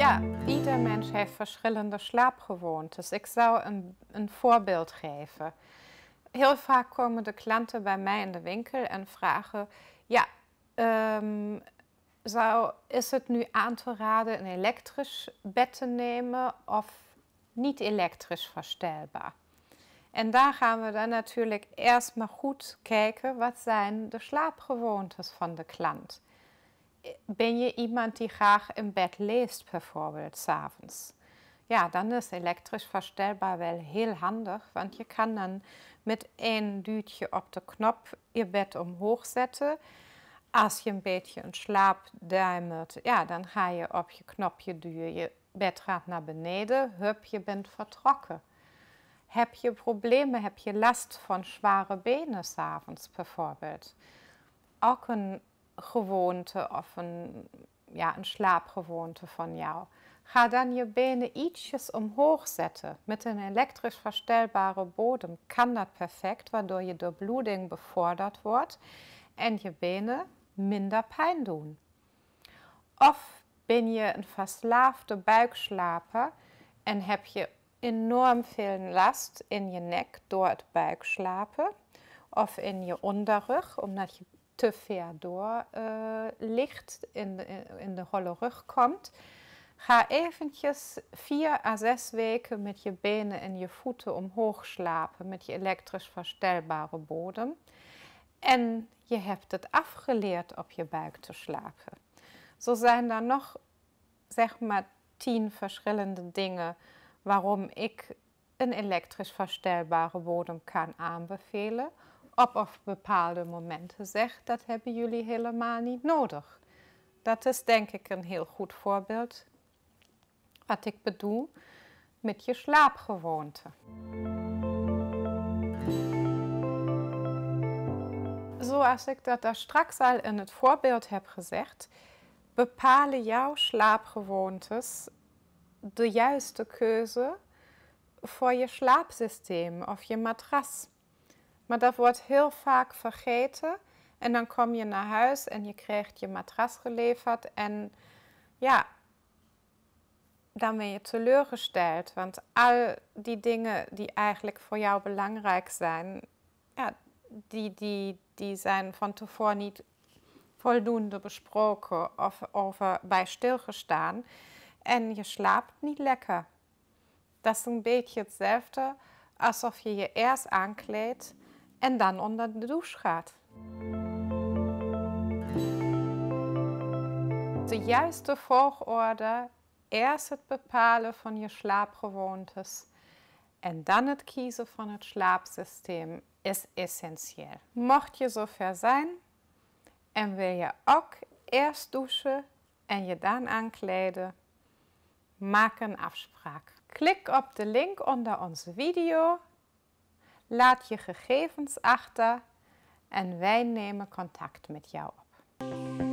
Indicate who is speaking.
Speaker 1: Ja, ieder mens heeft verschillende slaapgewoontes. Ik zou een, een voorbeeld geven. Heel vaak komen de klanten bij mij in de winkel en vragen: Ja, ehm, zou, is het nu aan te raden een elektrisch bed te nemen of niet elektrisch verstelbaar? En daar gaan we dan natuurlijk eerst maar goed kijken wat zijn de slaapgewoontes van de klant ben je iemand die graag im Bett leest, bijvoorbeeld, s'avonds? Ja, dan is elektrisch verstelbaar wel heel handig, want je kan dan met één duwtje op de knop je bed omhoog zetten. Als je een beetje in slaap duimert, ja, dan ga je op je knopje duwen. Je bed gaat naar beneden, hup, je bent vertrokken. Heb je problemen, heb je last van zware benen s'avonds bijvoorbeeld? Ook een gewoonte of een, ja, een slaapgewoonte van jou. Ga dan je benen ietsjes omhoog zetten. Met een elektrisch verstelbare bodem kan dat perfect, waardoor je doorbloeding bevorderd wordt en je benen minder pijn doen. Of ben je een verslaafde buikslaper en heb je enorm veel last in je nek door het buikslapen of in je onderrug, omdat je te ver door licht eh, ligt, in de, in de holle rug komt, ga eventjes vier à zes weken met je benen en je voeten omhoog slapen met je elektrisch verstelbare bodem. En je hebt het afgeleerd op je buik te slapen. Zo zijn er nog, zeg maar, tien verschillende dingen waarom ik een elektrisch verstelbare bodem kan aanbevelen op op bepaalde momenten zegt, dat hebben jullie helemaal niet nodig. Dat is denk ik een heel goed voorbeeld wat ik bedoel met je slaapgewoonte. Zoals ik dat daar straks al in het voorbeeld heb gezegd, bepalen jouw slaapgewoontes de juiste keuze voor je slaapsysteem of je matras. Maar dat wordt heel vaak vergeten. En dan kom je naar huis en je krijgt je matras geleverd. En ja, dan ben je teleurgesteld. Want al die dingen die eigenlijk voor jou belangrijk zijn, ja, die, die, die zijn van tevoren niet voldoende besproken of over bij stilgestaan. En je slaapt niet lekker. Dat is een beetje hetzelfde alsof je je eerst aankleedt en dan onder de douche gaat. De juiste volgorde, eerst het bepalen van je slaapgewoontes en dan het kiezen van het slaapsysteem is essentieel. Mocht je zover zijn en wil je ook eerst douchen en je dan aankleden, maak een afspraak. Klik op de link onder onze video Laat je gegevens achter en wij nemen contact met jou op.